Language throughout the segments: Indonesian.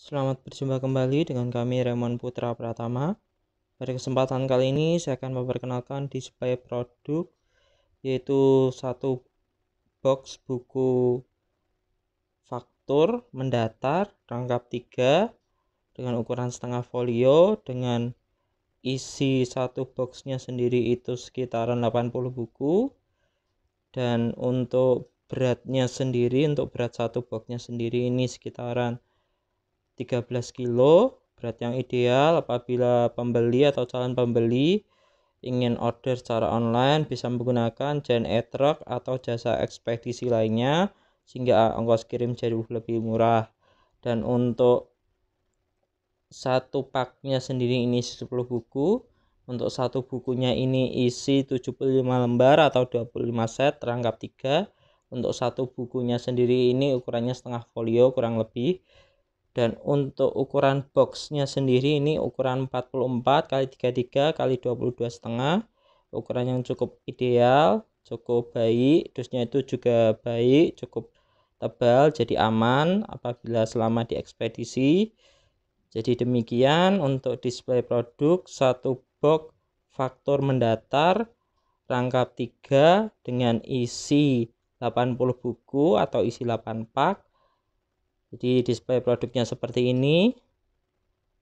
Selamat berjumpa kembali dengan kami Raymond Putra Pratama. Pada kesempatan kali ini saya akan memperkenalkan display produk yaitu satu box buku faktur mendatar rangkap 3 dengan ukuran setengah folio dengan isi satu boxnya sendiri itu sekitaran 80 buku dan untuk beratnya sendiri untuk berat satu boxnya sendiri ini sekitaran 13 kilo berat yang ideal apabila pembeli atau calon pembeli ingin order secara online bisa menggunakan jen e-truck atau jasa ekspedisi lainnya sehingga ongkos kirim jadi lebih murah dan untuk satu paknya sendiri ini 10 buku untuk satu bukunya ini isi 75 lembar atau 25 set rangkap 3 untuk satu bukunya sendiri ini ukurannya setengah folio kurang lebih dan untuk ukuran boxnya sendiri ini ukuran 44 kali 33 kali 22 setengah ukuran yang cukup ideal cukup baik dusnya itu juga baik cukup tebal jadi aman apabila selama diekspedisi jadi demikian untuk display produk satu box faktor mendatar rangkap 3 dengan isi 80 buku atau isi 8 pak jadi display produknya seperti ini.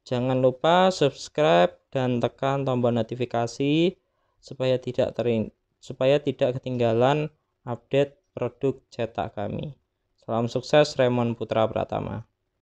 Jangan lupa subscribe dan tekan tombol notifikasi supaya tidak terin supaya tidak ketinggalan update produk cetak kami. Salam sukses Raymond Putra Pratama.